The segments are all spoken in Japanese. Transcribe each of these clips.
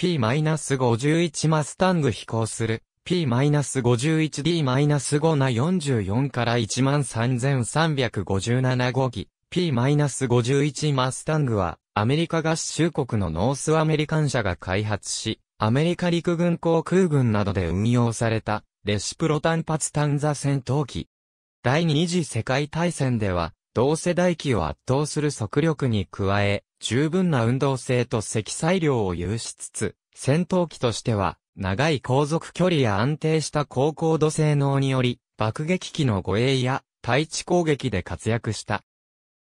P-51 マスタング飛行する P-51D-5 な44から13357号機 P-51 マスタングはアメリカ合衆国のノースアメリカン社が開発し、アメリカ陸軍航空軍などで運用されたレシプロ単発単座戦闘機。第二次世界大戦では同世代機を圧倒する速力に加え、十分な運動性と積載量を有しつつ、戦闘機としては、長い航続距離や安定した高高度性能により、爆撃機の護衛や対地攻撃で活躍した。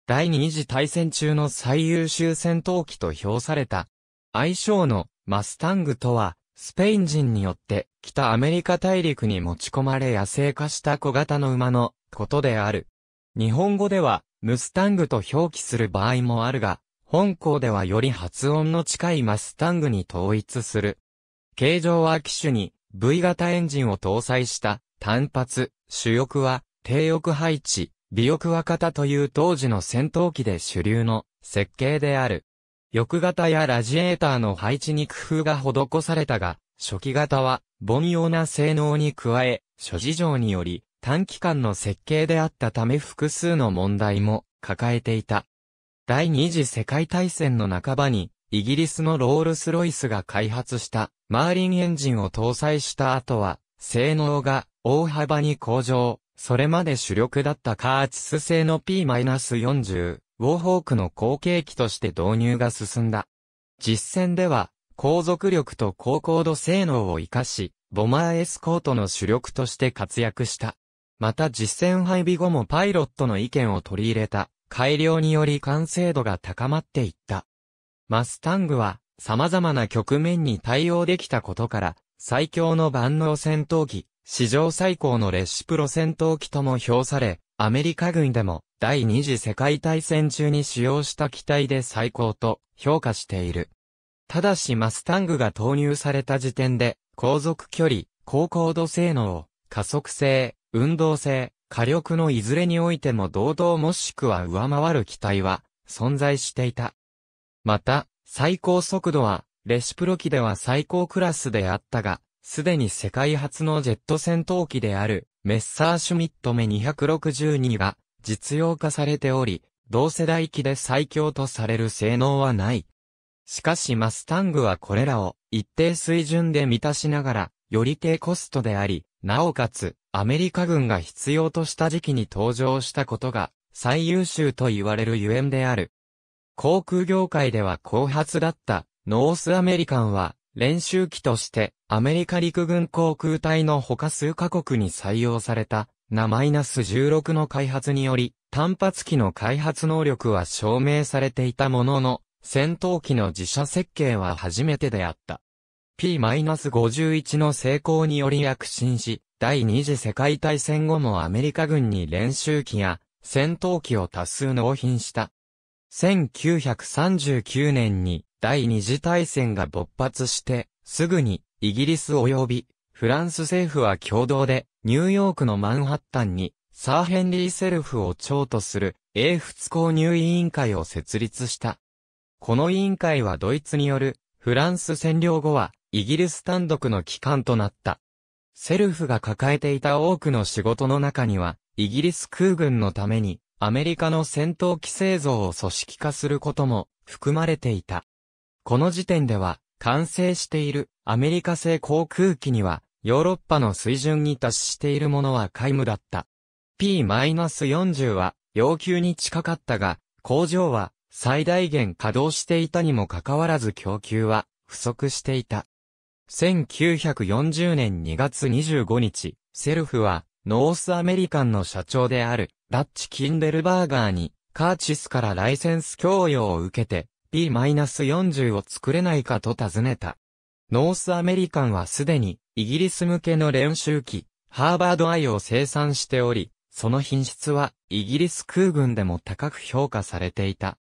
第二次大戦中の最優秀戦闘機と評された。愛称のマスタングとは、スペイン人によって北アメリカ大陸に持ち込まれ野生化した小型の馬のことである。日本語では、ムスタングと表記する場合もあるが、本校ではより発音の近いマスタングに統一する。形状は機種に V 型エンジンを搭載した単発、主翼は低翼配置、尾翼は型という当時の戦闘機で主流の設計である。翼型やラジエーターの配置に工夫が施されたが、初期型は凡庸な性能に加え、諸事情により短期間の設計であったため複数の問題も抱えていた。第二次世界大戦の半ばに、イギリスのロールスロイスが開発したマーリンエンジンを搭載した後は、性能が大幅に向上。それまで主力だったカーチス製の P-40 ウォーホークの後継機として導入が進んだ。実戦では、航続力と高高度性能を活かし、ボマーエスコートの主力として活躍した。また実戦配備後もパイロットの意見を取り入れた改良により完成度が高まっていった。マスタングは様々な局面に対応できたことから最強の万能戦闘機、史上最高のレシプロ戦闘機とも評され、アメリカ軍でも第二次世界大戦中に使用した機体で最高と評価している。ただしマスタングが投入された時点で、航続距離、高高度性能、加速性、運動性、火力のいずれにおいても同等もしくは上回る機体は存在していた。また、最高速度は、レシプロ機では最高クラスであったが、すでに世界初のジェット戦闘機である、メッサーシュミットメ262が実用化されており、同世代機で最強とされる性能はない。しかしマスタングはこれらを一定水準で満たしながら、より低コストであり、なおかつアメリカ軍が必要とした時期に登場したことが最優秀と言われるゆえんである。航空業界では後発だったノースアメリカンは練習機としてアメリカ陸軍航空隊の他数カ国に採用されたス -16 の開発により単発機の開発能力は証明されていたものの戦闘機の自社設計は初めてであった。P-51 の成功により躍進し、第二次世界大戦後もアメリカ軍に練習機や戦闘機を多数納品した。1939年に第二次大戦が勃発して、すぐにイギリス及びフランス政府は共同でニューヨークのマンハッタンにサーヘンリー・セルフを長とする英仏購入委員会を設立した。この委員会はドイツによるフランス占領後はイギリス単独の機関となった。セルフが抱えていた多くの仕事の中には、イギリス空軍のために、アメリカの戦闘機製造を組織化することも含まれていた。この時点では、完成しているアメリカ製航空機には、ヨーロッパの水準に達しているものは皆無だった。P-40 は要求に近かったが、工場は最大限稼働していたにもかかわらず供給は不足していた。1940年2月25日、セルフは、ノースアメリカンの社長である、ラッチ・キンデルバーガーに、カーチスからライセンス供与を受けて、P-40 を作れないかと尋ねた。ノースアメリカンはすでに、イギリス向けの練習機、ハーバードアイを生産しており、その品質は、イギリス空軍でも高く評価されていた。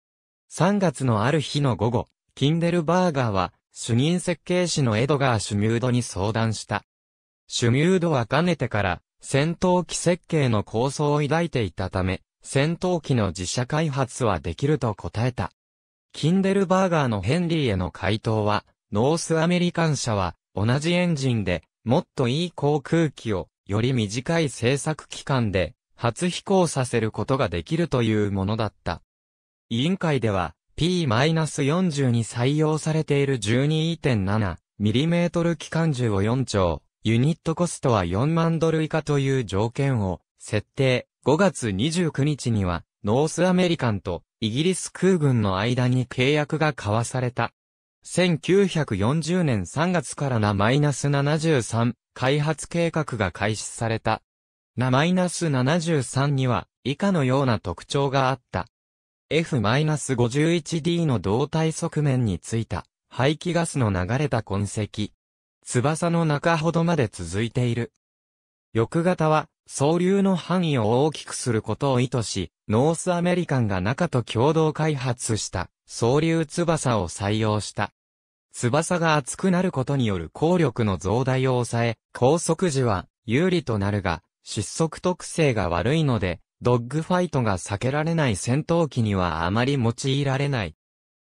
3月のある日の午後、キンデルバーガーは、主任設計士のエドガー・シュミュードに相談した。シュミュードはかねてから、戦闘機設計の構想を抱いていたため、戦闘機の自社開発はできると答えた。キンデルバーガーのヘンリーへの回答は、ノースアメリカン社は、同じエンジンで、もっといい航空機を、より短い制作期間で、初飛行させることができるというものだった。委員会では、P-42 採用されている 12.7mm 機関銃を4丁、ユニットコストは4万ドル以下という条件を設定。5月29日には、ノースアメリカンとイギリス空軍の間に契約が交わされた。1940年3月からな -73 開発計画が開始された。な -73 には以下のような特徴があった。F-51D の胴体側面についた排気ガスの流れた痕跡。翼の中ほどまで続いている。翼型は、総流の範囲を大きくすることを意図し、ノースアメリカンが中と共同開発した総流翼を採用した。翼が厚くなることによる効力の増大を抑え、高速時は有利となるが、失速特性が悪いので、ドッグファイトが避けられない戦闘機にはあまり用いられない。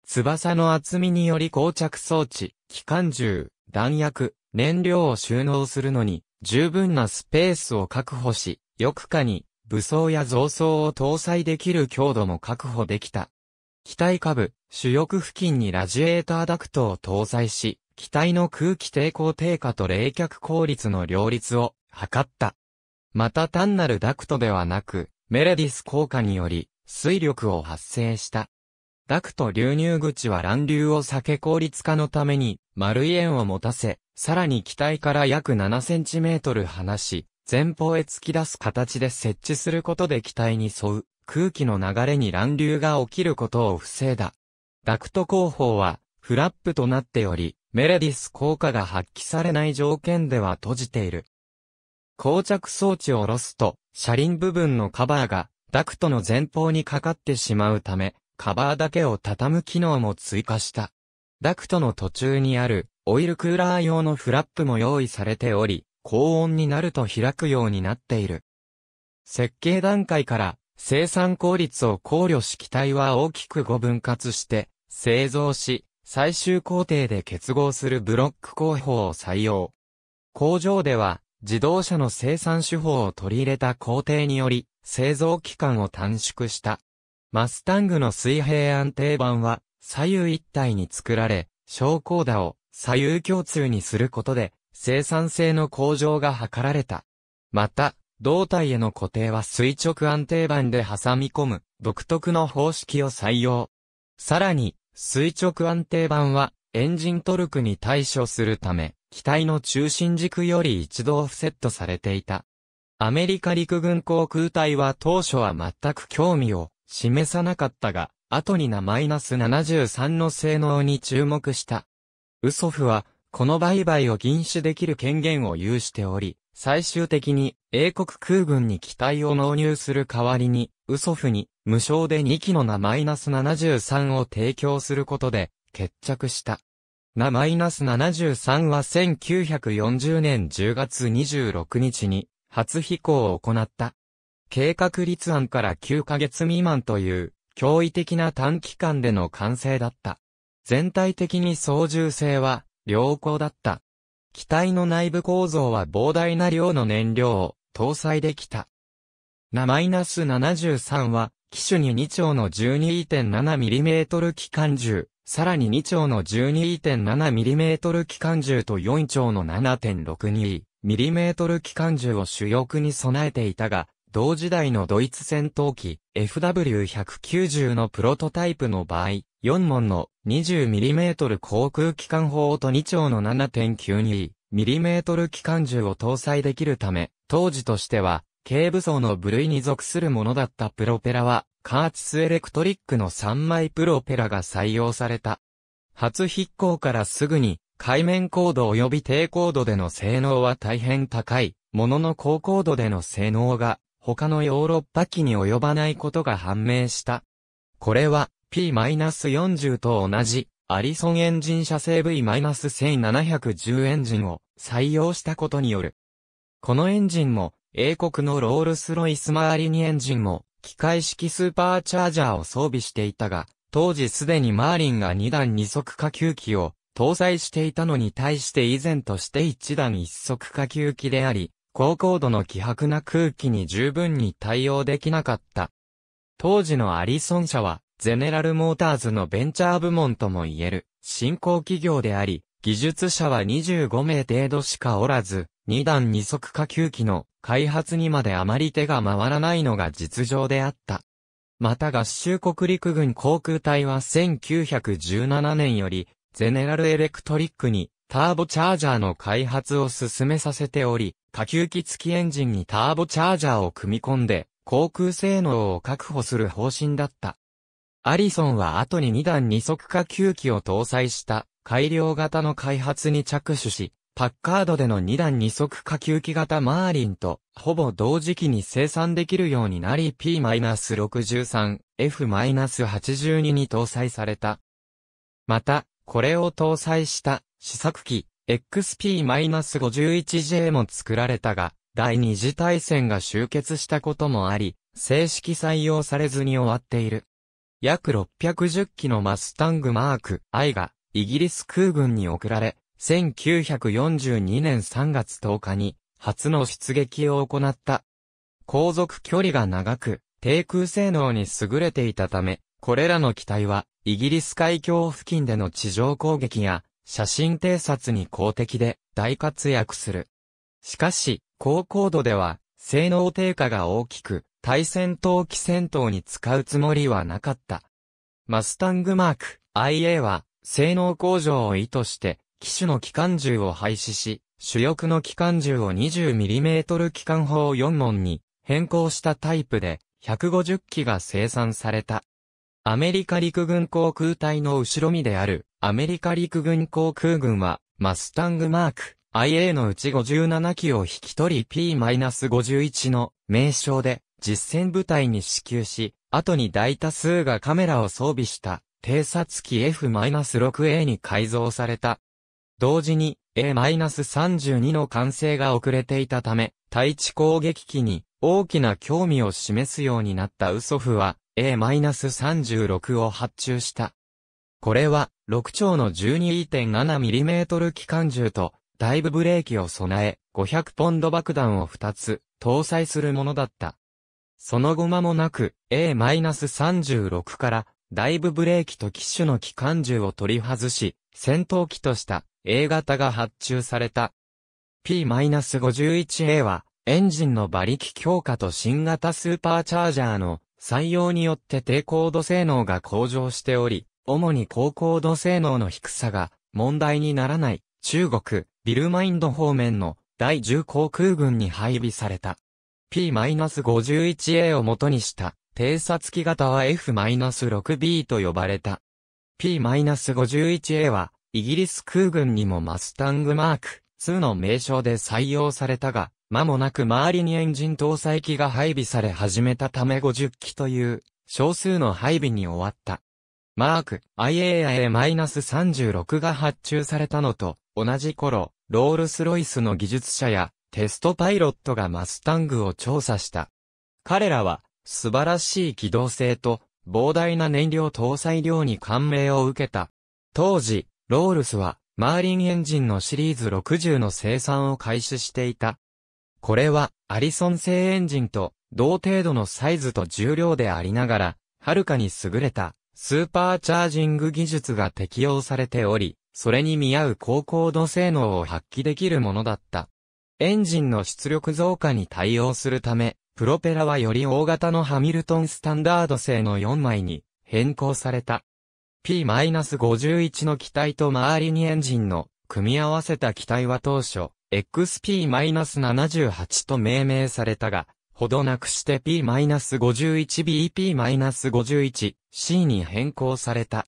翼の厚みにより膠着装置、機関銃、弾薬、燃料を収納するのに、十分なスペースを確保し、翼下に武装や増装を搭載できる強度も確保できた。機体下部、主翼付近にラジエーターダクトを搭載し、機体の空気抵抗低下と冷却効率の両立を図った。また単なるダクトではなく、メレディス効果により、水力を発生した。ダクト流入口は乱流を避け効率化のために、丸い円を持たせ、さらに機体から約7センチメートル離し、前方へ突き出す形で設置することで機体に沿う、空気の流れに乱流が起きることを防いだ。ダクト工法は、フラップとなっており、メレディス効果が発揮されない条件では閉じている。膠着装置を下ろすと、車輪部分のカバーがダクトの前方にかかってしまうため、カバーだけを畳む機能も追加した。ダクトの途中にあるオイルクーラー用のフラップも用意されており、高温になると開くようになっている。設計段階から生産効率を考慮し機体は大きく5分割して製造し、最終工程で結合するブロック工法を採用。工場では自動車の生産手法を取り入れた工程により、製造期間を短縮した。マスタングの水平安定板は、左右一体に作られ、昇降打を左右共通にすることで、生産性の向上が図られた。また、胴体への固定は垂直安定板で挟み込む、独特の方式を採用。さらに、垂直安定板は、エンジントルクに対処するため、機体の中心軸より一度オフセットされていた。アメリカ陸軍航空隊は当初は全く興味を示さなかったが、後になマイナス73の性能に注目した。ウソフは、この売買を禁止できる権限を有しており、最終的に英国空軍に機体を納入する代わりに、ウソフに無償で2機のなマイナス73を提供することで決着した。な -73 は1940年10月26日に初飛行を行った。計画立案から9ヶ月未満という驚異的な短期間での完成だった。全体的に操縦性は良好だった。機体の内部構造は膨大な量の燃料を搭載できた。な -73 は機種に2丁の 12.7mm 機関銃、さらに2丁の 12.7mm 機関銃と4丁の 7.62mm 機関銃を主翼に備えていたが、同時代のドイツ戦闘機 FW190 のプロトタイプの場合、4門の 20mm 航空機関砲と2丁の 7.92mm 機関銃を搭載できるため、当時としては、軽武装の部類に属するものだったプロペラは、カーチスエレクトリックの3枚プロペラが採用された。初飛行からすぐに、海面高度及び低高度での性能は大変高い、ものの高高度での性能が、他のヨーロッパ機に及ばないことが判明した。これは、P-40 と同じ、アリソンエンジン社製 V-1710 エンジンを採用したことによる。このエンジンも、英国のロールスロイスマーリニエンジンも、機械式スーパーチャージャーを装備していたが、当時すでにマーリンが2段2速下級機を搭載していたのに対して以前として1段1速下級機であり、高高度の希薄な空気に十分に対応できなかった。当時のアリソン社は、ゼネラルモーターズのベンチャー部門とも言える、新興企業であり、技術者は25名程度しかおらず、2段2足下級機の開発にまであまり手が回らないのが実情であった。また合衆国陸軍航空隊は1917年より、ゼネラルエレクトリックにターボチャージャーの開発を進めさせており、下級機付きエンジンにターボチャージャーを組み込んで、航空性能を確保する方針だった。アリソンは後に2段2足下級機を搭載した改良型の開発に着手し、パッカードでの2段2足下級機型マーリンと、ほぼ同時期に生産できるようになり P-63、F-82 に搭載された。また、これを搭載した試作機 XP-51J も作られたが、第二次大戦が終結したこともあり、正式採用されずに終わっている。約610機のマスタングマーク I がイギリス空軍に送られ、1942年3月10日に初の出撃を行った。航続距離が長く、低空性能に優れていたため、これらの機体は、イギリス海峡付近での地上攻撃や、写真偵察に公的で大活躍する。しかし、高高度では、性能低下が大きく、対戦闘機戦闘に使うつもりはなかった。マスタングマーク IA は、性能向上を意図して、機種の機関銃を廃止し、主翼の機関銃を 20mm 機関砲4門に変更したタイプで150機が生産された。アメリカ陸軍航空隊の後ろ身であるアメリカ陸軍航空軍はマスタングマーク IA のうち57機を引き取り P-51 の名称で実戦部隊に支給し、後に大多数がカメラを装備した偵察機 F-6A に改造された同時に A-32 の完成が遅れていたため、対地攻撃機に大きな興味を示すようになったウソフは A-36 を発注した。これは6丁の 12.7mm 機関銃とダイブブレーキを備え500ポンド爆弾を2つ搭載するものだった。その後間もなく A-36 からダイブブレーキと機種の機関銃を取り外し戦闘機とした A 型が発注された。P-51A は、エンジンの馬力強化と新型スーパーチャージャーの採用によって低高度性能が向上しており、主に高高度性能の低さが問題にならない中国、ビルマインド方面の第10航空軍に配備された。P-51A を元にした偵察機型は F-6B と呼ばれた。P-51A はイギリス空軍にもマスタングマーク2の名称で採用されたが、間もなく周りにエンジン搭載機が配備され始めたため50機という少数の配備に終わった。マーク IAA-36 が発注されたのと同じ頃、ロールスロイスの技術者やテストパイロットがマスタングを調査した。彼らは素晴らしい機動性と膨大な燃料搭載量に感銘を受けた。当時、ロールスは、マーリンエンジンのシリーズ60の生産を開始していた。これは、アリソン製エンジンと、同程度のサイズと重量でありながら、はるかに優れた、スーパーチャージング技術が適用されており、それに見合う高高度性能を発揮できるものだった。エンジンの出力増加に対応するため、プロペラはより大型のハミルトンスタンダード製の4枚に変更された。P-51 の機体と周りにエンジンの組み合わせた機体は当初 XP-78 と命名されたが、ほどなくして P-51BP-51C に変更された。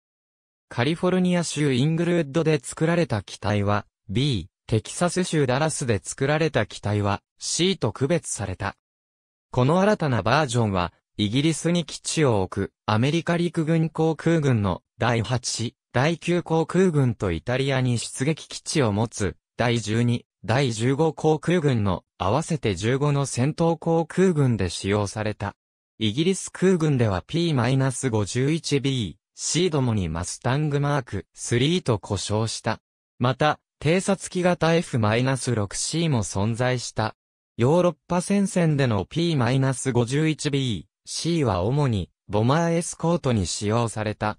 カリフォルニア州イングルウッドで作られた機体は B、テキサス州ダラスで作られた機体は C と区別された。この新たなバージョンはイギリスに基地を置く、アメリカ陸軍航空軍の第8、第9航空軍とイタリアに出撃基地を持つ、第12、第15航空軍の合わせて15の戦闘航空軍で使用された。イギリス空軍では P-51B、C どもにマスタングマーク3と呼称した。また、偵察機型 F-6C も存在した。ヨーロッパ戦線での P-51B、C は主に、ボマーエスコートに使用された。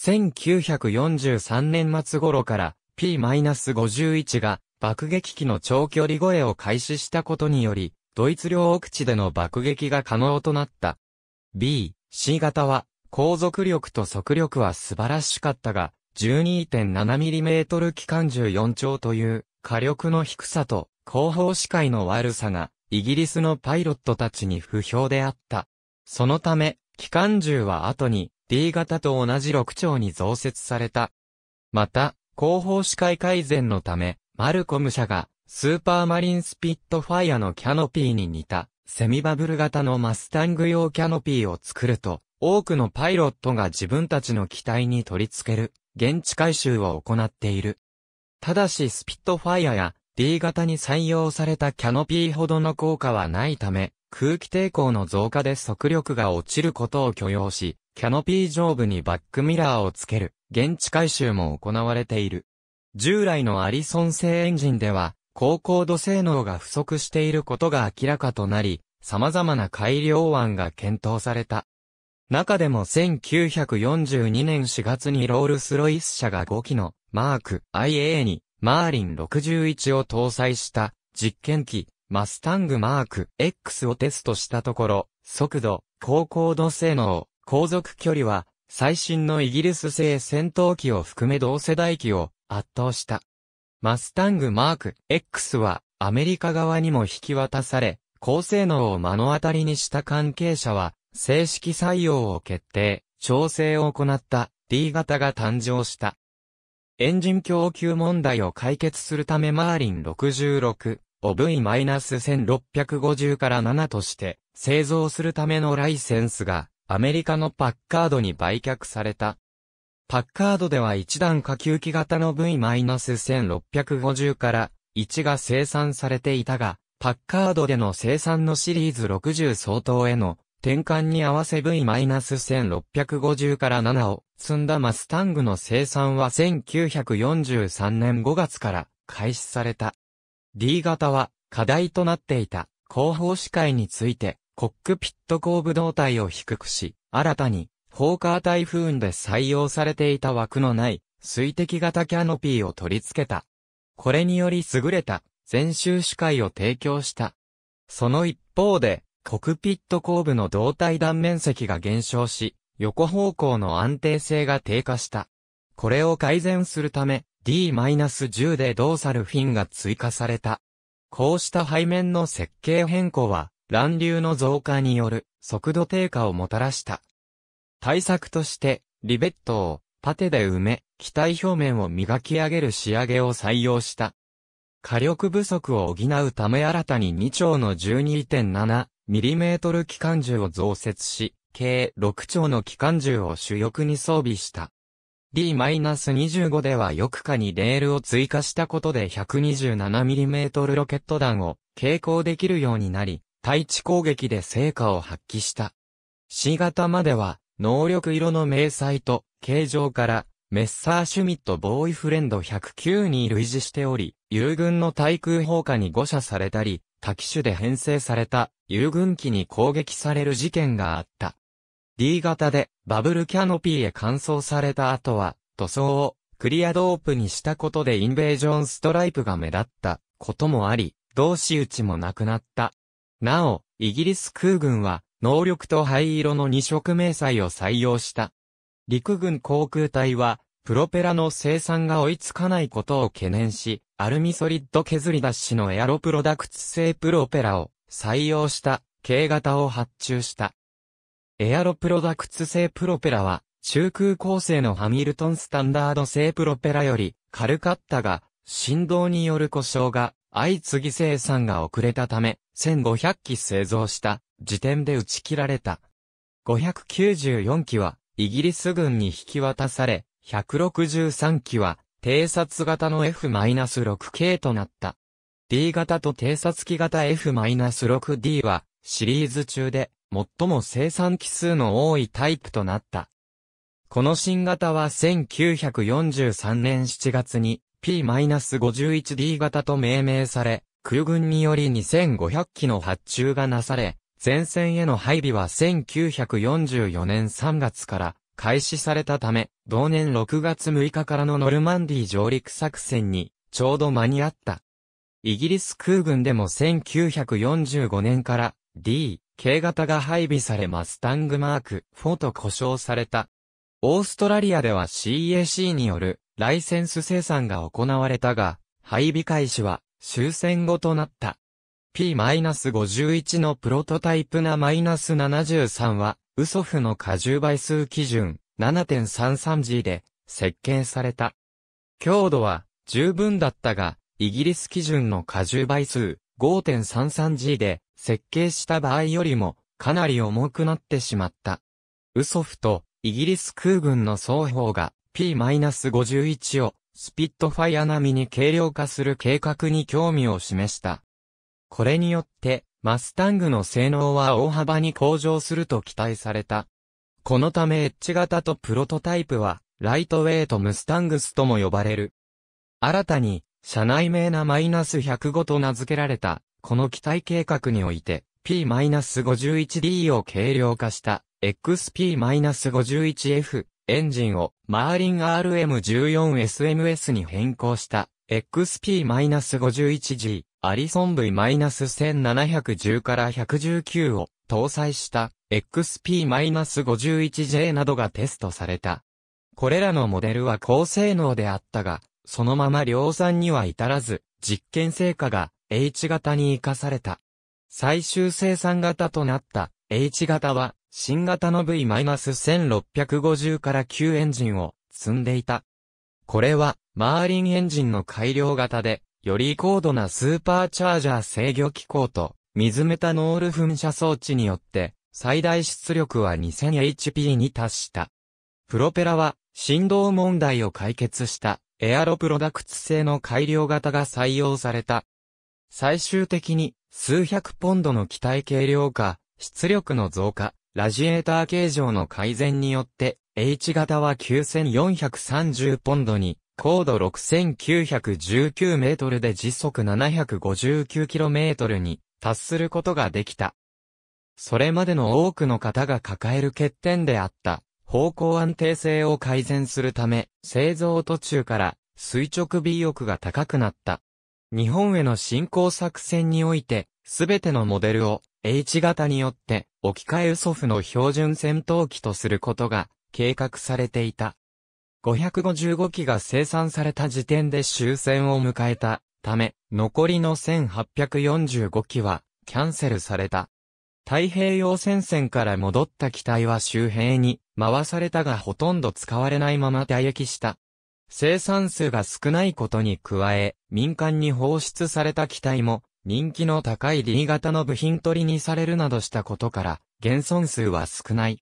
1943年末頃から P-51 が爆撃機の長距離越えを開始したことにより、ドイツ領奥地での爆撃が可能となった。B、C 型は、航続力と速力は素晴らしかったが、12.7mm 機関14丁という火力の低さと後方視界の悪さがイギリスのパイロットたちに不評であった。そのため、機関銃は後に D 型と同じ6丁に増設された。また、後方視界改善のため、マルコム社がスーパーマリンスピットファイアのキャノピーに似たセミバブル型のマスタング用キャノピーを作ると、多くのパイロットが自分たちの機体に取り付ける現地回収を行っている。ただしスピットファイアや D 型に採用されたキャノピーほどの効果はないため、空気抵抗の増加で速力が落ちることを許容し、キャノピー上部にバックミラーをつける、現地回収も行われている。従来のアリソン製エンジンでは、高高度性能が不足していることが明らかとなり、様々な改良案が検討された。中でも1942年4月にロールスロイス社が5機のマーク IA にマーリン61を搭載した実験機マスタングマーク X をテストしたところ、速度、高高度性能、航続距離は最新のイギリス製戦闘機を含め同世代機を圧倒した。マスタングマーク X はアメリカ側にも引き渡され、高性能を目の当たりにした関係者は、正式採用を決定、調整を行った D 型が誕生した。エンジン供給問題を解決するためマーリン66を V-1650 から7として製造するためのライセンスがアメリカのパッカードに売却された。パッカードでは1段下級機型の V-1650 から1が生産されていたが、パッカードでの生産のシリーズ60相当への転換に合わせ V-1650 から7を積んだマスタングの生産は1943年5月から開始された。D 型は課題となっていた後方視界についてコックピット後部胴体を低くし、新たにフォーカー台風で採用されていた枠のない水滴型キャノピーを取り付けた。これにより優れた全周視界を提供した。その一方で、コクピット後部の胴体断面積が減少し、横方向の安定性が低下した。これを改善するため、D-10 で動作るルフィンが追加された。こうした背面の設計変更は、乱流の増加による速度低下をもたらした。対策として、リベットをパテで埋め、機体表面を磨き上げる仕上げを採用した。火力不足を補うため新たに2丁の 12.7mm 機関銃を増設し、計6丁の機関銃を主翼に装備した。D-25 では翼下にレールを追加したことで 127mm ロケット弾を携行できるようになり、対地攻撃で成果を発揮した。C 型までは、能力色の明細と、形状から、メッサーシュミットボーイフレンド109に類似しており、友軍の対空砲火に誤射されたり、多機種で編成された友軍機に攻撃される事件があった。D 型でバブルキャノピーへ乾燥された後は、塗装をクリアドープにしたことでインベージョンストライプが目立ったこともあり、同士打ちもなくなった。なお、イギリス空軍は、能力と灰色の2色明細を採用した。陸軍航空隊は、プロペラの生産が追いつかないことを懸念し、アルミソリッド削り出しのエアロプロダクツ製プロペラを採用した、K 型を発注した。エアロプロダクツ製プロペラは、中空構成のハミルトンスタンダード製プロペラより、軽かったが、振動による故障が、相次ぎ生産が遅れたため、1500機製造した時点で打ち切られた。594機はイギリス軍に引き渡され、163機は偵察型の F-6 系となった。D 型と偵察機型 F-6D はシリーズ中で最も生産機数の多いタイプとなった。この新型は1943年7月に P-51D 型と命名され、空軍により2500機の発注がなされ、前線への配備は1944年3月から開始されたため、同年6月6日からのノルマンディ上陸作戦にちょうど間に合った。イギリス空軍でも1945年から D、軽型が配備されマスタングマーク4と呼称された。オーストラリアでは CAC によるライセンス生産が行われたが、配備開始は終戦後となった。P-51 のプロトタイプな -73 は、ウソフの荷重倍数基準 7.33G で設計された。強度は十分だったが、イギリス基準の荷重倍数 5.33G で設計した場合よりもかなり重くなってしまった。ウソフとイギリス空軍の双方が P-51 をスピットファイア並みに軽量化する計画に興味を示した。これによってマスタングの性能は大幅に向上すると期待された。このためエッジ型とプロトタイプはライトウェイトムスタングスとも呼ばれる。新たに社内名な -105 と名付けられた、この機体計画において、P-51D を軽量化した XP-51F エンジンをマーリン RM14SMS に変更した XP-51G アリソン V-1710 から119を搭載した XP-51J などがテストされた。これらのモデルは高性能であったが、そのまま量産には至らず、実験成果が H 型に活かされた。最終生産型となった H 型は、新型の V-1650 から9エンジンを積んでいた。これは、マーリンエンジンの改良型で、より高度なスーパーチャージャー制御機構と、水メタノール噴射装置によって、最大出力は 2000HP に達した。プロペラは、振動問題を解決したエアロプロダクツ製の改良型が採用された。最終的に数百ポンドの機体軽量化、出力の増加、ラジエーター形状の改善によって H 型は9430ポンドに高度6919メートルで時速759キロメートルに達することができた。それまでの多くの方が抱える欠点であった方向安定性を改善するため、製造途中から垂直尾翼が高くなった。日本への進行作戦において、すべてのモデルを H 型によって置き換えウソフの標準戦闘機とすることが計画されていた。555機が生産された時点で終戦を迎えたため、残りの1845機はキャンセルされた。太平洋戦線から戻った機体は周辺に回されたがほとんど使われないまま退役した。生産数が少ないことに加え、民間に放出された機体も人気の高い D 型の部品取りにされるなどしたことから、現存数は少ない。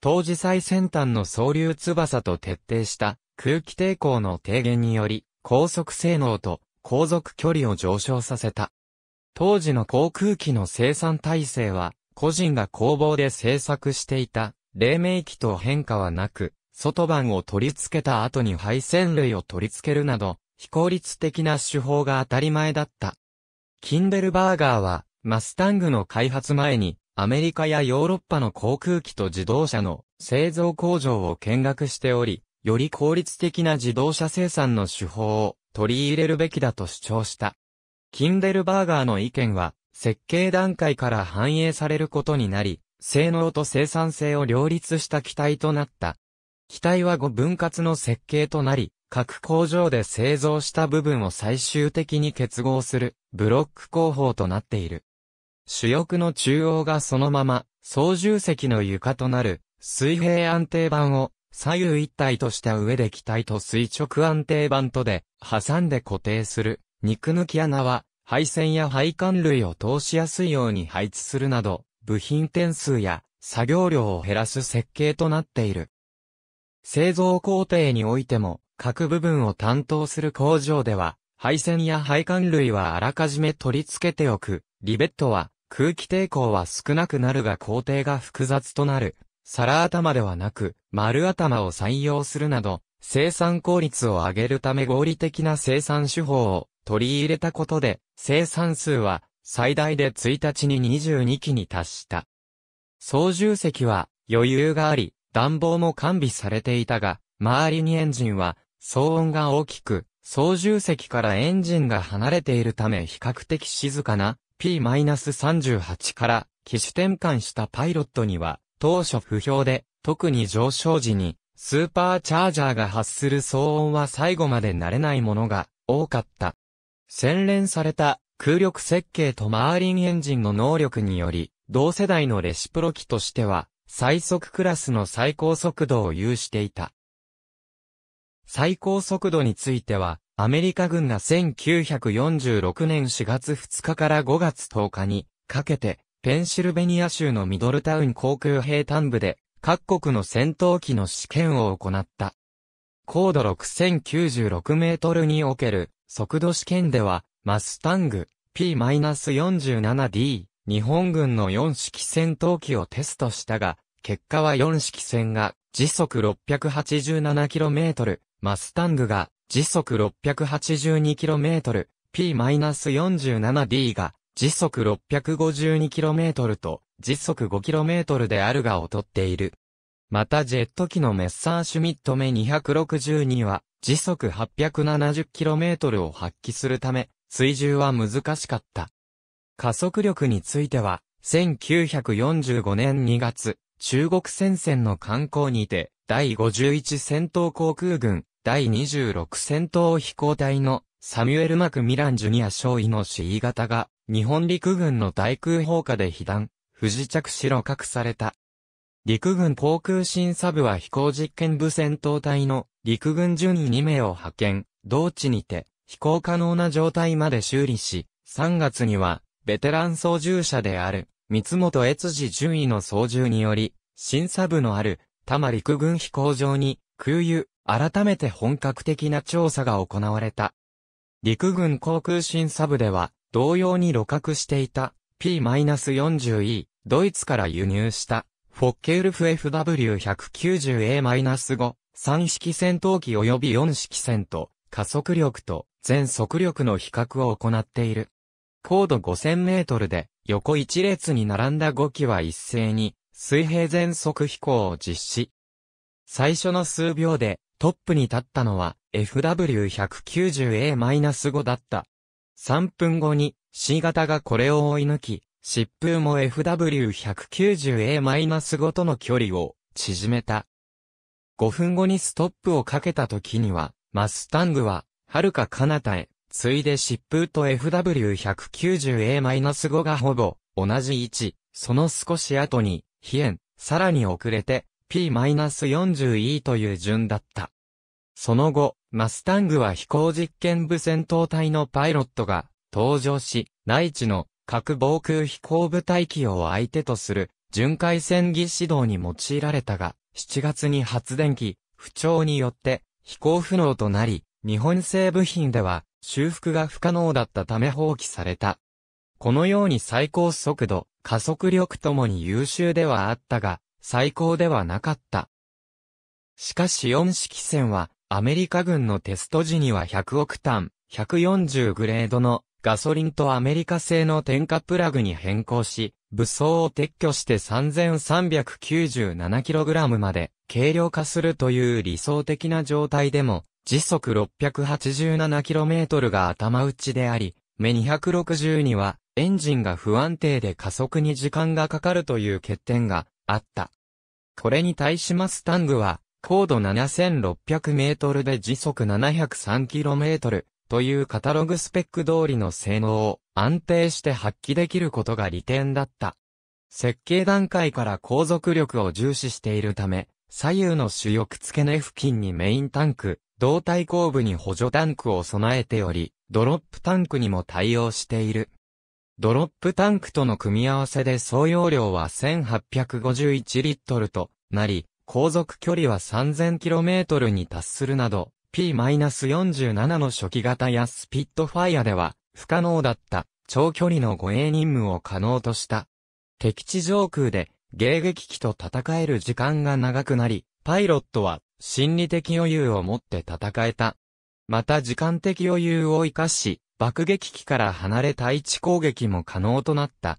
当時最先端の総流翼と徹底した空気抵抗の低減により、高速性能と航続距離を上昇させた。当時の航空機の生産体制は個人が工房で製作していた、黎明期と変化はなく、外板を取り付けた後に配線類を取り付けるなど、非効率的な手法が当たり前だった。キンデルバーガーは、マスタングの開発前に、アメリカやヨーロッパの航空機と自動車の製造工場を見学しており、より効率的な自動車生産の手法を取り入れるべきだと主張した。キンデルバーガーの意見は、設計段階から反映されることになり、性能と生産性を両立した機体となった。機体は5分割の設計となり、各工場で製造した部分を最終的に結合するブロック工法となっている。主翼の中央がそのまま操縦席の床となる水平安定板を左右一体とした上で機体と垂直安定板とで挟んで固定する肉抜き穴は配線や配管類を通しやすいように配置するなど、部品点数や作業量を減らす設計となっている。製造工程においても、各部分を担当する工場では、配線や配管類はあらかじめ取り付けておく、リベットは空気抵抗は少なくなるが工程が複雑となる、皿頭ではなく丸頭を採用するなど、生産効率を上げるため合理的な生産手法を取り入れたことで、生産数は最大で1日に22機に達した。操縦席は余裕があり、暖房も完備されていたが、周りにエンジンは騒音が大きく、操縦席からエンジンが離れているため比較的静かな P-38 から機種転換したパイロットには当初不評で、特に上昇時にスーパーチャージャーが発する騒音は最後まで慣れないものが多かった。洗練された空力設計とマーリンエンジンの能力により、同世代のレシプロ機としては、最速クラスの最高速度を有していた。最高速度については、アメリカ軍が1946年4月2日から5月10日にかけて、ペンシルベニア州のミドルタウン航空兵端部で、各国の戦闘機の試験を行った。高度6096メートルにおける速度試験では、マスタング P-47D 日本軍の4式戦闘機をテストしたが、結果は4式戦が時速 687km、マスタングが時速 682km、P-47D が時速 652km と時速 5km であるが劣っている。またジェット機のメッサーシュミット目262は時速 870km を発揮するため、追従は難しかった。加速力については、1945年2月、中国戦線の観光にて、第51戦闘航空軍、第26戦闘飛行隊のサミュエル・マク・ミラン・ジュニア少尉の C 型が、日本陸軍の対空砲火で被弾、不時着しろ隠された。陸軍航空審査部は飛行実験部戦闘隊の陸軍順位2名を派遣、同地にて飛行可能な状態まで修理し、3月にはベテラン操縦者である三本越次順位の操縦により、審査部のある多摩陸軍飛行場に空輸、改めて本格的な調査が行われた。陸軍航空審査部では、同様に露角していた P-40E、ドイツから輸入したフォッケウルフ FW190A-5、3式戦闘機及び4式戦と、加速力と全速力の比較を行っている。高度5000メートルで、横一列に並んだ5機は一斉に、水平全速飛行を実施。最初の数秒で、トップに立ったのは、FW190A-5 だった。3分後に、C 型がこれを追い抜き、疾風も FW190A-5 との距離を縮めた。5分後にストップをかけた時には、マスタングは、遥か彼方へ、ついで疾風と FW190A-5 がほぼ同じ位置、その少し後に、飛炎、さらに遅れて、P-40E という順だった。その後、マスタングは飛行実験部戦闘隊のパイロットが登場し、内地の各防空飛行部隊機を相手とする巡回戦技指導に用いられたが、7月に発電機、不調によって飛行不能となり、日本製部品では修復が不可能だったため放棄された。このように最高速度、加速力ともに優秀ではあったが、最高ではなかった。しかし4式戦は、アメリカ軍のテスト時には100億単、140グレードのガソリンとアメリカ製の点火プラグに変更し、武装を撤去して 3397kg まで軽量化するという理想的な状態でも、時速 687km が頭打ちであり、目260にはエンジンが不安定で加速に時間がかかるという欠点があった。これに対しマスタングは、高度 7600m で時速 703km、というカタログスペック通りの性能を安定して発揮できることが利点だった。設計段階から航続力を重視しているため、左右の主翼付け根付近にメインタンク、胴体後部に補助タンクを備えており、ドロップタンクにも対応している。ドロップタンクとの組み合わせで総容量は1851リットルとなり、航続距離は 3000km に達するなど、P-47 の初期型やスピットファイアでは、不可能だった長距離の護衛任務を可能とした。敵地上空で迎撃機と戦える時間が長くなり、パイロットは心理的余裕を持って戦えた。また時間的余裕を活かし、爆撃機から離れ対地攻撃も可能となった。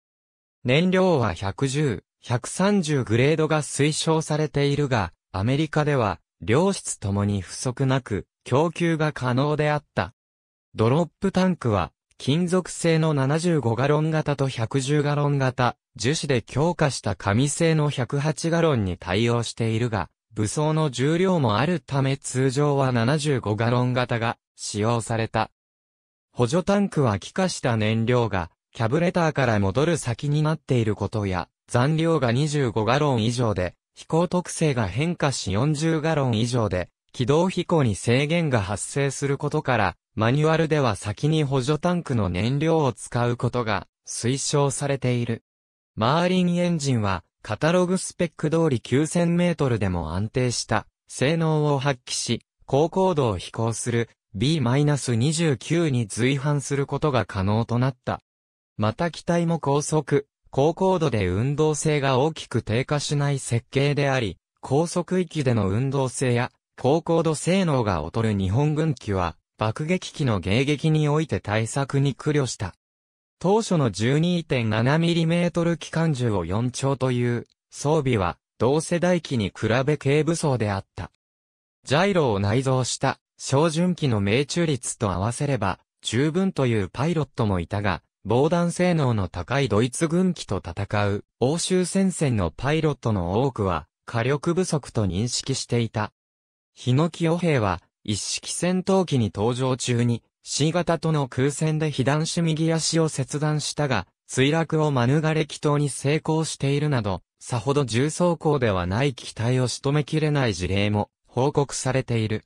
燃料は110、130グレードが推奨されているが、アメリカでは両質ともに不足なく、供給が可能であった。ドロップタンクは、金属製の75ガロン型と110ガロン型、樹脂で強化した紙製の108ガロンに対応しているが、武装の重量もあるため通常は75ガロン型が使用された。補助タンクは気化した燃料がキャブレターから戻る先になっていることや、残量が25ガロン以上で飛行特性が変化し40ガロン以上で、軌道飛行に制限が発生することから、マニュアルでは先に補助タンクの燃料を使うことが推奨されている。マーリンエンジンは、カタログスペック通り9000メートルでも安定した性能を発揮し、高高度を飛行する B-29 に随伴することが可能となった。また機体も高速、高高度で運動性が大きく低下しない設計であり、高速域での運動性や高高度性能が劣る日本軍機は、爆撃機の迎撃において対策に苦慮した。当初の 12.7mm 機関銃を4丁という装備は同世代機に比べ軽武装であった。ジャイロを内蔵した照準機の命中率と合わせれば十分というパイロットもいたが、防弾性能の高いドイツ軍機と戦う欧州戦線のパイロットの多くは火力不足と認識していた。ノキ清兵は一式戦闘機に登場中に C 型との空戦で被弾し右足を切断したが墜落を免れ祈祷に成功しているなどさほど重装甲ではない機体を仕留めきれない事例も報告されている。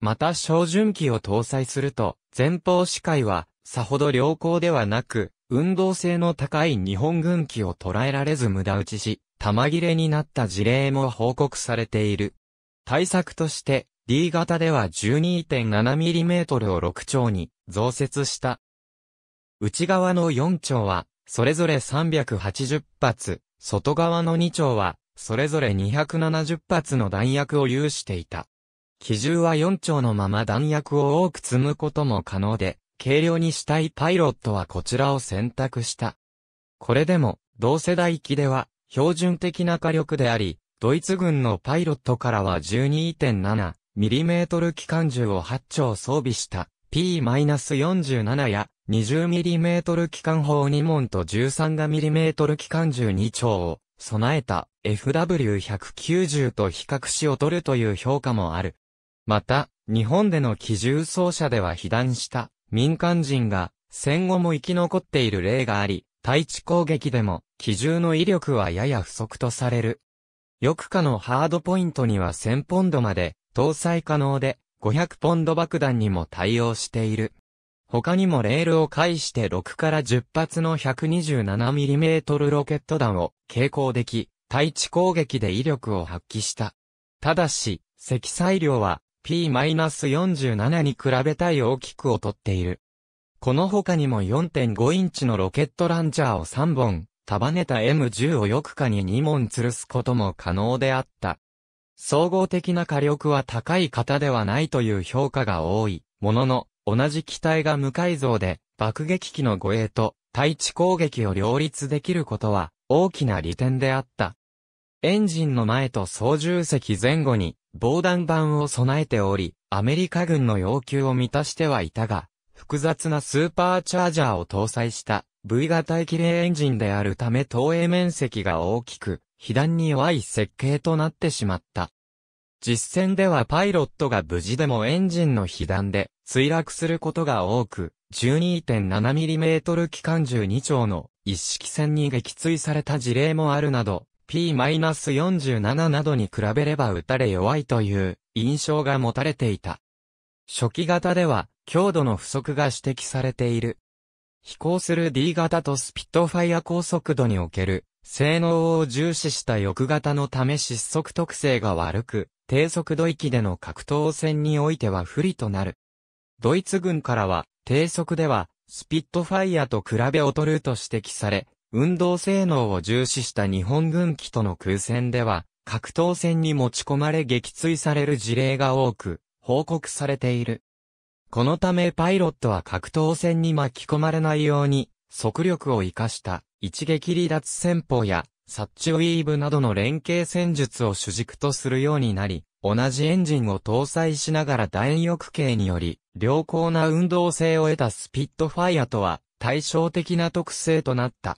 また照準機を搭載すると前方視界はさほど良好ではなく、運動性の高い日本軍機を捉えられず無駄打ちし、玉切れになった事例も報告されている。対策として、D 型では 12.7mm を6丁に増設した。内側の4丁は、それぞれ380発、外側の2丁は、それぞれ270発の弾薬を有していた。機銃は4丁のまま弾薬を多く積むことも可能で、軽量にしたいパイロットはこちらを選択した。これでも、同世代機では、標準的な火力であり、ドイツ軍のパイロットからは 12.7mm 機関銃を8丁装備した P-47 や 20mm 機関砲2門と 13mm 機関銃2丁を備えた FW190 と比較し劣るという評価もある。また、日本での機銃奏者では被弾した民間人が戦後も生き残っている例があり、対地攻撃でも機銃の威力はやや不足とされる。翼下のハードポイントには1000ポンドまで搭載可能で500ポンド爆弾にも対応している。他にもレールを介して6から10発の 127mm ロケット弾を携行でき、対地攻撃で威力を発揮した。ただし、積載量は P-47 に比べたい大きく劣っている。この他にも4.5インチのロケットランチャーを3本、束ねた M10 を翼下に2本吊るすことも可能であった。総合的な火力は高い型ではないという評価が多い、ものの、同じ機体が無改造で、爆撃機の護衛と対地攻撃を両立できることは、大きな利点であった。エンジンの前と操縦席前後に、防弾板を備えており、アメリカ軍の要求を満たしてはいたが、複雑なスーパーチャージャーを搭載した V 型液冷エンジンであるため投影面積が大きく、被弾に弱い設計となってしまった。実戦ではパイロットが無事でもエンジンの被弾で墜落することが多く、12.7mm 機関銃2丁の一式戦に撃墜された事例もあるなど、P-47 などに比べれば撃たれ弱いという印象が持たれていた。初期型では強度の不足が指摘されている。飛行する D 型とスピットファイア高速度における性能を重視した翼型のため失速特性が悪く、低速度域での格闘戦においては不利となる。ドイツ軍からは低速ではスピットファイアと比べ劣ると指摘され、運動性能を重視した日本軍機との空戦では、格闘戦に持ち込まれ撃墜される事例が多く、報告されている。このためパイロットは格闘戦に巻き込まれないように、速力を活かした一撃離脱戦法やサッチウィーブなどの連携戦術を主軸とするようになり、同じエンジンを搭載しながら弾翼系により、良好な運動性を得たスピットファイアとは対照的な特性となった。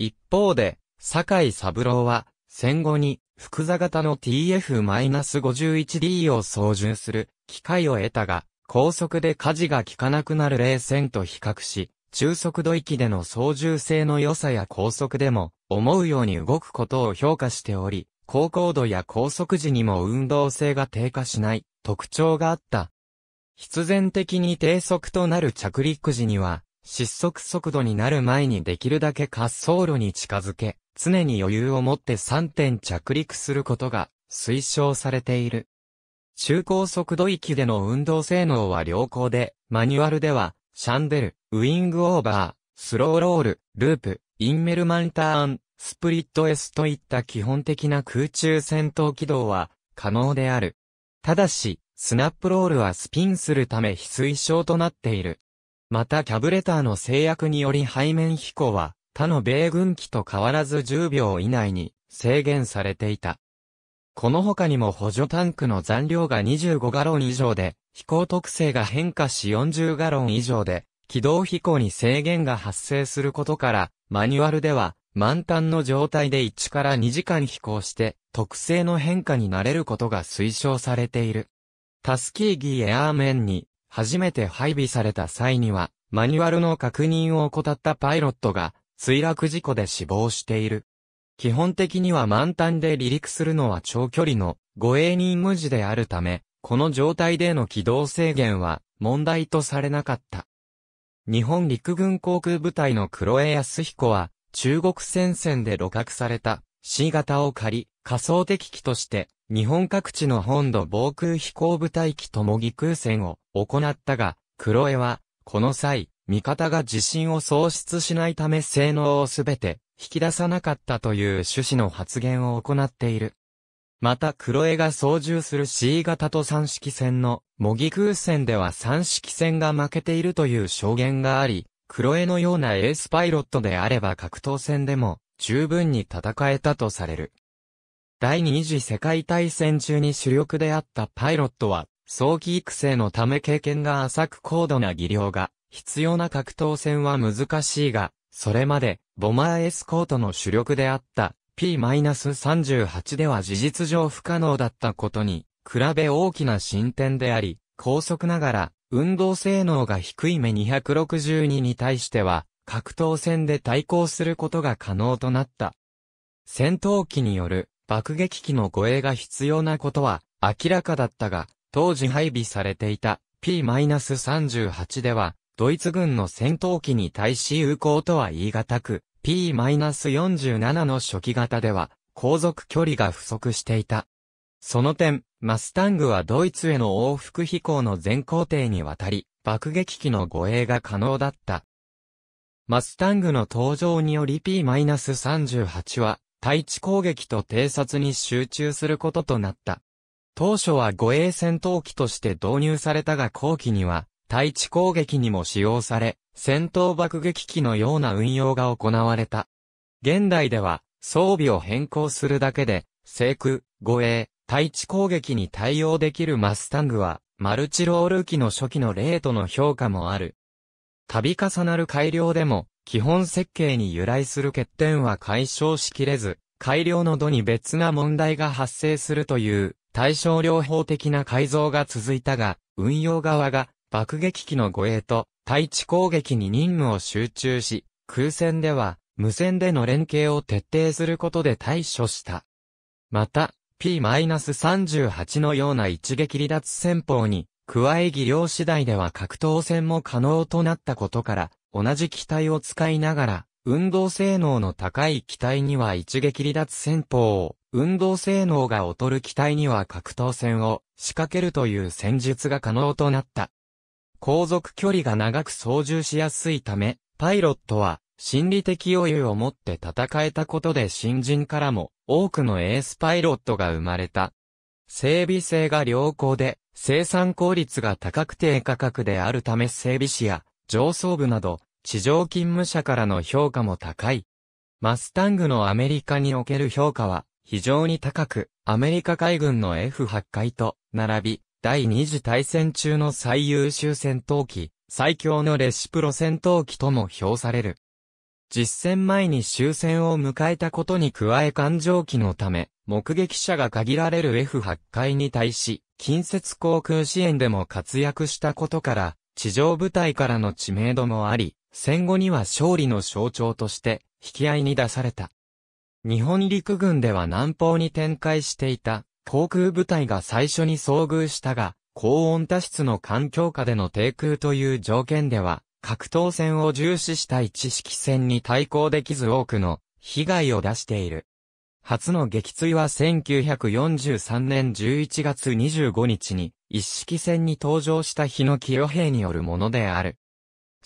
一方で、坂井三郎は、戦後に、複座型の TF-51D を操縦する機械を得たが、高速で舵が効かなくなる冷戦と比較し、中速度域での操縦性の良さや高速でも、思うように動くことを評価しており、高高度や高速時にも運動性が低下しない特徴があった。必然的に低速となる着陸時には、失速速度になる前にできるだけ滑走路に近づけ、常に余裕を持って3点着陸することが推奨されている。中高速度域での運動性能は良好で、マニュアルでは、シャンデル、ウィングオーバー、スローロール、ループ、インメルマンターン、スプリット S といった基本的な空中戦闘軌道は可能である。ただし、スナップロールはスピンするため非推奨となっている。またキャブレターの制約により背面飛行は他の米軍機と変わらず10秒以内に制限されていた。この他にも補助タンクの残量が25ガロン以上で、飛行特性が変化し40ガロン以上で、軌道飛行に制限が発生することから、マニュアルでは、満タンの状態で1から2時間飛行して、特性の変化に慣れることが推奨されている。タスキーギーエアーメンに、初めて配備された際には、マニュアルの確認を怠ったパイロットが、墜落事故で死亡している。基本的には満タンで離陸するのは長距離の護衛任務時であるため、この状態での軌道制限は問題とされなかった。日本陸軍航空部隊の黒江康彦は中国戦線で露獲された C 型を借り、仮想敵機として、日本各地の本土防空飛行部隊機と模擬空戦を行ったが、黒江は、この際、味方が自信を喪失しないため性能をすべて引き出さなかったという趣旨の発言を行っている。また黒江が操縦する C 型と三式戦の模擬空戦では三式戦が負けているという証言があり、黒江のようなエースパイロットであれば格闘戦でも十分に戦えたとされる。第二次世界大戦中に主力であったパイロットは、早期育成のため経験が浅く高度な技量が、必要な格闘戦は難しいが、それまで、ボマーエスコートの主力であった P-38 では事実上不可能だったことに、比べ大きな進展であり、高速ながら、運動性能が低い目262に対しては、格闘戦で対抗することが可能となった。戦闘機による爆撃機の護衛が必要なことは明らかだったが、当時配備されていた P-38 では、ドイツ軍の戦闘機に対し有効とは言い難く、P-47 の初期型では、航続距離が不足していた。その点、マスタングはドイツへの往復飛行の全行程にわたり、爆撃機の護衛が可能だった。マスタングの登場により P-38 は、対地攻撃と偵察に集中することとなった。当初は護衛戦闘機として導入されたが後期には、対地攻撃にも使用され、戦闘爆撃機のような運用が行われた。現代では、装備を変更するだけで、制空、護衛、対地攻撃に対応できるマスタングは、マルチロール機の初期の例との評価もある。度重なる改良でも、基本設計に由来する欠点は解消しきれず、改良の度に別な問題が発生するという対象療法的な改造が続いたが、運用側が爆撃機の護衛と対地攻撃に任務を集中し、空戦では無線での連携を徹底することで対処した。また、P-38 のような一撃離脱戦法に加え技量次第では格闘戦も可能となったことから、同じ機体を使いながら、運動性能の高い機体には一撃離脱戦法を、運動性能が劣る機体には格闘戦を仕掛けるという戦術が可能となった。航続距離が長く操縦しやすいため、パイロットは心理的余裕を持って戦えたことで新人からも多くのエースパイロットが生まれた。整備性が良好で生産効率が高く低価格であるため整備士や上層部など地上勤務者からの評価も高い。マスタングのアメリカにおける評価は非常に高く、アメリカ海軍の F8 回と並び、第二次大戦中の最優秀戦闘機、最強のレシプロ戦闘機とも評される。実戦前に終戦を迎えたことに加え艦上機のため、目撃者が限られる F8 階に対し、近接航空支援でも活躍したことから、地上部隊からの知名度もあり、戦後には勝利の象徴として、引き合いに出された。日本陸軍では南方に展開していた、航空部隊が最初に遭遇したが、高温多湿の環境下での低空という条件では、格闘戦を重視した一式戦に対抗できず多くの被害を出している。初の撃墜は1943年11月25日に、一式戦に登場した日野清兵によるものである。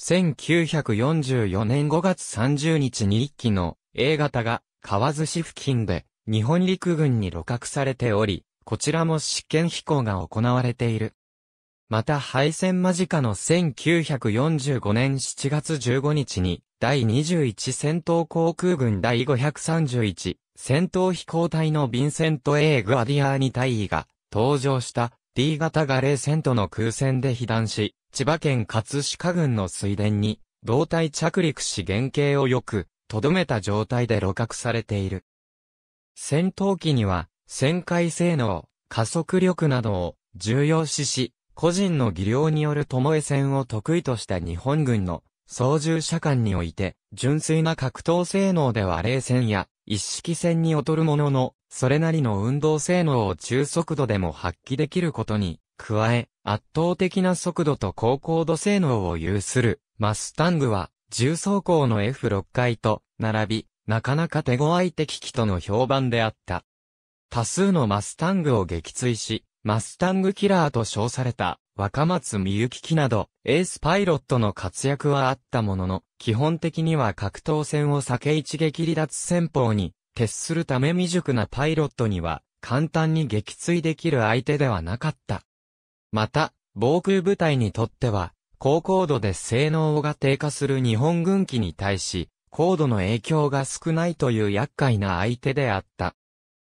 1944年5月30日に一機の A 型が河津市付近で日本陸軍に露獲されており、こちらも試験飛行が行われている。また敗戦間近の1945年7月15日に第21戦闘航空軍第531戦闘飛行隊のヴィンセント・ A・ グアディアーニ大尉が登場した D 型ガレー戦ンの空戦で被弾し、千葉県葛飾郡の水田に胴体着陸し原型をよく、とどめた状態で露獲されている。戦闘機には、旋回性能、加速力などを重要視し、個人の技量による巴戦を得意とした日本軍の操縦者間において、純粋な格闘性能では冷戦や一式戦に劣るものの、それなりの運動性能を中速度でも発揮できることに、加え、圧倒的な速度と高高度性能を有する、マスタングは、重走行の F6 回と、並び、なかなか手強い敵機との評判であった。多数のマスタングを撃墜し、マスタングキラーと称された、若松みゆききなど、エースパイロットの活躍はあったものの、基本的には格闘戦を避け一撃離脱戦法に、徹するため未熟なパイロットには、簡単に撃墜できる相手ではなかった。また、防空部隊にとっては、高高度で性能が低下する日本軍機に対し、高度の影響が少ないという厄介な相手であった。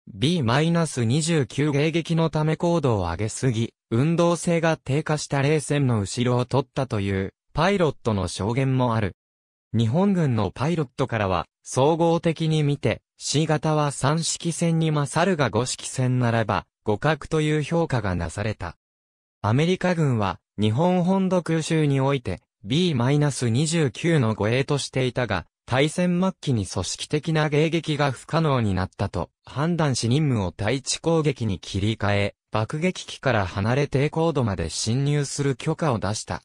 B-29 迎撃のため高度を上げすぎ、運動性が低下した冷戦の後ろを取ったという、パイロットの証言もある。日本軍のパイロットからは、総合的に見て、C 型は3式戦に勝るが5式戦ならば、互角という評価がなされた。アメリカ軍は、日本本土空襲において、B-29 の護衛としていたが、大戦末期に組織的な迎撃が不可能になったと判断し任務を第一攻撃に切り替え、爆撃機から離れ低高度まで侵入する許可を出した。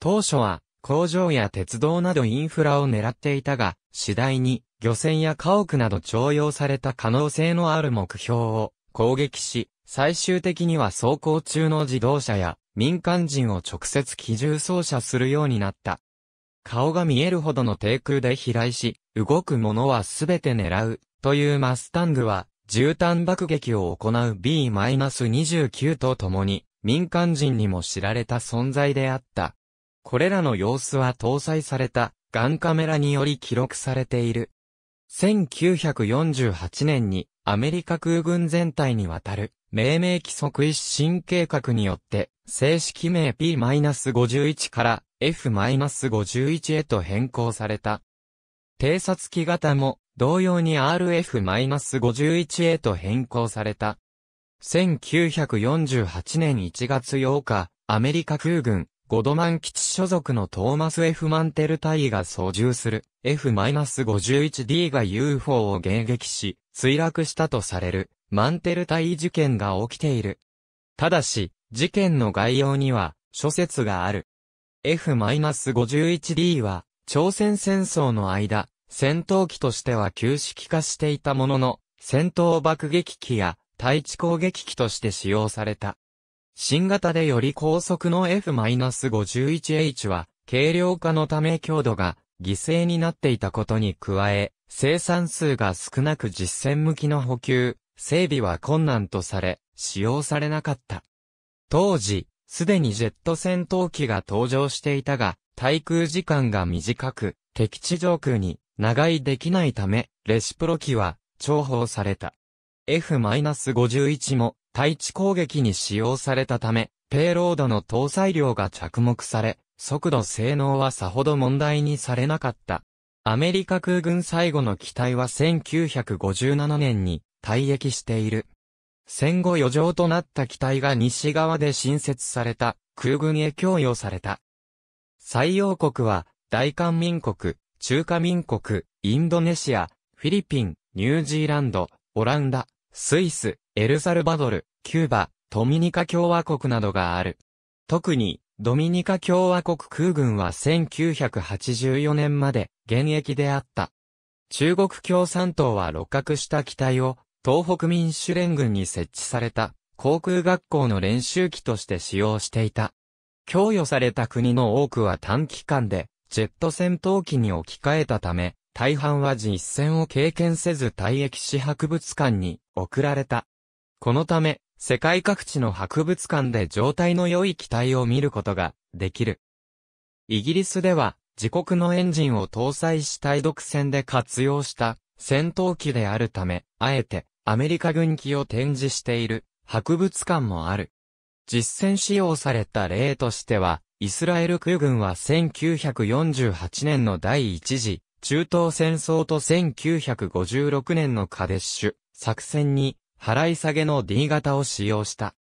当初は工場や鉄道などインフラを狙っていたが、次第に漁船や家屋など徴用された可能性のある目標を攻撃し、最終的には走行中の自動車や民間人を直接機銃操作するようになった。顔が見えるほどの低空で飛来し、動くものはすべて狙う、というマスタングは、絨毯爆撃を行う B-29 と共に、民間人にも知られた存在であった。これらの様子は搭載された、ガンカメラにより記録されている。1948年に、アメリカ空軍全体にわたる、命名規則一新計画によって、正式名 P-51 から F-51 へと変更された。偵察機型も同様に RF-51 へと変更された。1948年1月8日、アメリカ空軍、ゴドマン基地所属のトーマス・ F・ マンテル隊が操縦する F-51D が UFO を迎撃し、墜落したとされるマンテル隊事件が起きている。ただし、事件の概要には諸説がある。F-51D は、朝鮮戦争の間、戦闘機としては旧式化していたものの、戦闘爆撃機や対地攻撃機として使用された。新型でより高速の F-51H は、軽量化のため強度が犠牲になっていたことに加え、生産数が少なく実戦向きの補給、整備は困難とされ、使用されなかった。当時、すでにジェット戦闘機が登場していたが、対空時間が短く、敵地上空に長居できないため、レシプロ機は重宝された。F-51 も対地攻撃に使用されたため、ペイロードの搭載量が着目され、速度性能はさほど問題にされなかった。アメリカ空軍最後の機体は1957年に退役している。戦後余剰となった機体が西側で新設された空軍へ供与された。採用国は、大韓民国、中華民国、インドネシア、フィリピン、ニュージーランド、オランダ、スイス、エルサルバドル、キューバ、ドミニカ共和国などがある。特に、ドミニカ共和国空軍は1984年まで現役であった。中国共産党は六獲した機体を東北民主連軍に設置された航空学校の練習機として使用していた。供与された国の多くは短期間でジェット戦闘機に置き換えたため、大半は実戦を経験せず退役し博物館に送られた。このため、世界各地の博物館で状態の良い機体を見ることができる。イギリスでは、自国のエンジンを搭載し対独戦で活用した戦闘機であるため、あえてアメリカ軍機を展示している博物館もある。実戦使用された例としては、イスラエル空軍は1948年の第一次中東戦争と1956年のカデッシュ作戦に払い下げの D 型を使用した。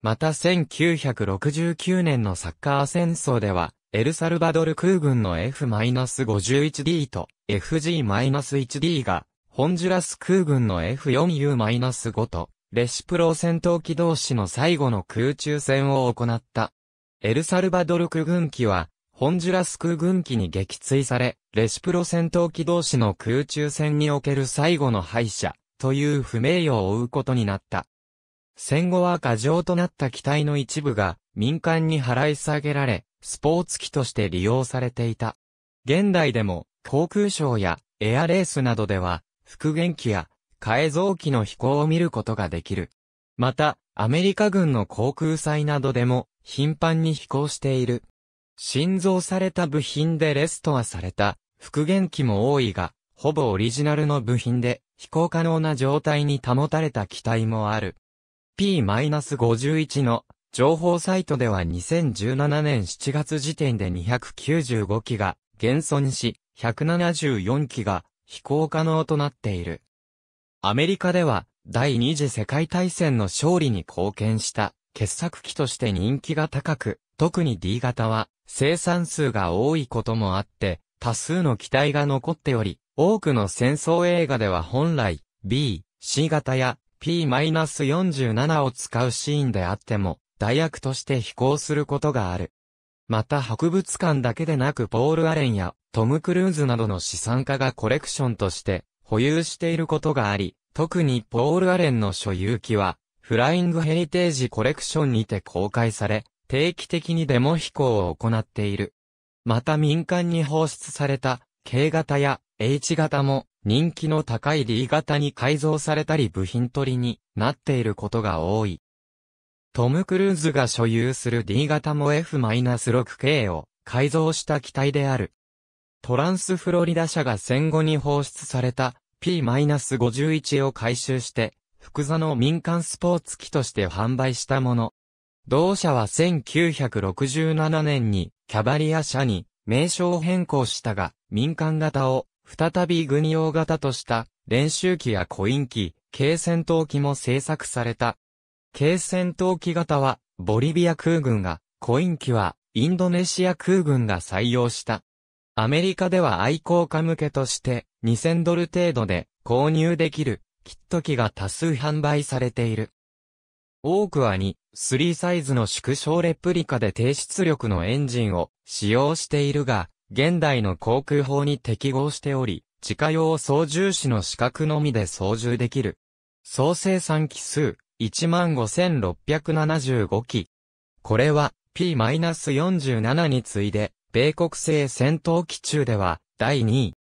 また1969年のサッカー戦争では、エルサルバドル空軍の F-51D と FG-1D がホンジュラス空軍の F4U-5 と、レシプロ戦闘機同士の最後の空中戦を行った。エルサルバドル空軍機は、ホンジュラス空軍機に撃墜され、レシプロ戦闘機同士の空中戦における最後の敗者、という不名誉を負うことになった。戦後は過剰となった機体の一部が民間に払い下げられ、スポーツ機として利用されていた。現代でも航空ショーやエアレースなどでは復元機や改造機の飛行を見ることができる。また、アメリカ軍の航空祭などでも頻繁に飛行している。新造された部品でレストアされた復元機も多いが、ほぼオリジナルの部品で飛行可能な状態に保たれた機体もある。P-51 の情報サイトでは2017年7月時点で295機が減損し、174機が飛行可能となっている。アメリカでは、第二次世界大戦の勝利に貢献した傑作機として人気が高く、特に D 型は生産数が多いこともあって、多数の機体が残っており、多くの戦争映画では本来 B、C 型や P-47 を使うシーンであっても、代役として飛行することがある。また博物館だけでなくポール・アレンやトム・クルーズなどの資産家がコレクションとして保有していることがあり、特にポール・アレンの所有機は、フライング・ヘリテージ・コレクションにて公開され、定期的にデモ飛行を行っている。また民間に放出された K 型や H 型も人気の高い D 型に改造されたり部品取りになっていることが多い。トム・クルーズが所有する D 型も F-6K を改造した機体である。トランスフロリダ社が戦後に放出された P-51 を回収して、福座の民間スポーツ機として販売したもの。同社は1967年にキャバリア社に名称変更したが、民間型を再び軍用型とした練習機やコイン機、軽戦闘機も製作された。軽戦闘機型はボリビア空軍が、コイン機はインドネシア空軍が採用した。アメリカでは愛好家向けとして2000ドル程度で購入できるキット機が多数販売されている。多くは2、3サイズの縮小レプリカで低出力のエンジンを使用しているが、現代の航空法に適合しており、自家用操縦士の資格のみで操縦できる。総生産機数15,675機。これは P-47 に次いで米国製戦闘機中では、第2位。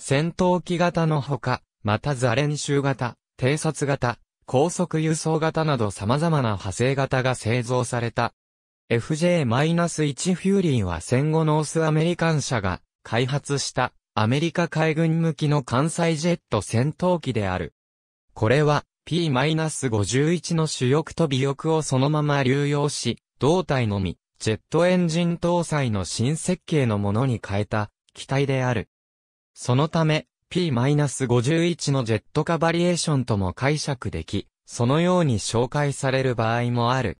戦闘機型のほか、またザ練習型、偵察型、高速輸送型など様々な派生型が製造された。FJ-1 フューリーは戦後ノースアメリカン社が開発したアメリカ海軍向きの関西ジェット戦闘機である。これは P-51 の主翼と尾翼をそのまま流用し、胴体のみジェットエンジン搭載の新設計のものに変えた機体である。そのため、P-51 のジェット化バリエーションとも解釈でき、そのように紹介される場合もある。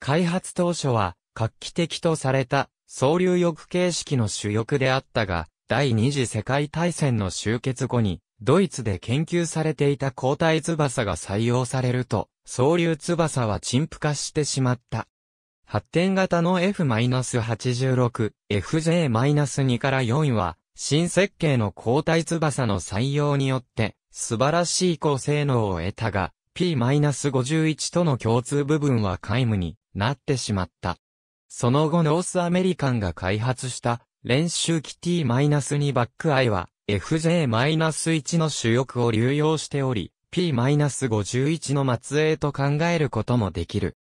開発当初は、画期的とされた、総流翼形式の主翼であったが、第二次世界大戦の終結後に、ドイツで研究されていた交代翼が採用されると、総流翼は陳腐化してしまった。発展型の F-86、FJ-2 から4は、新設計の交代翼の採用によって、素晴らしい高性能を得たが、P-51 との共通部分は皆無になってしまった。その後ノースアメリカンが開発した練習機 T-2 バックアイは FJ-1 の主翼を流用しており、P-51 の末裔と考えることもできる。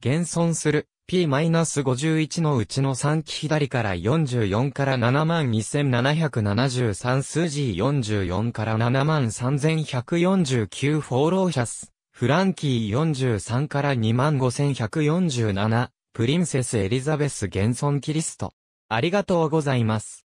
現存する P-51 のうちの3期左から44から72773数字44から73149フォーローシャス、フランキー43から25147、プリンセスエリザベス・ゲンソン・キリスト。ありがとうございます。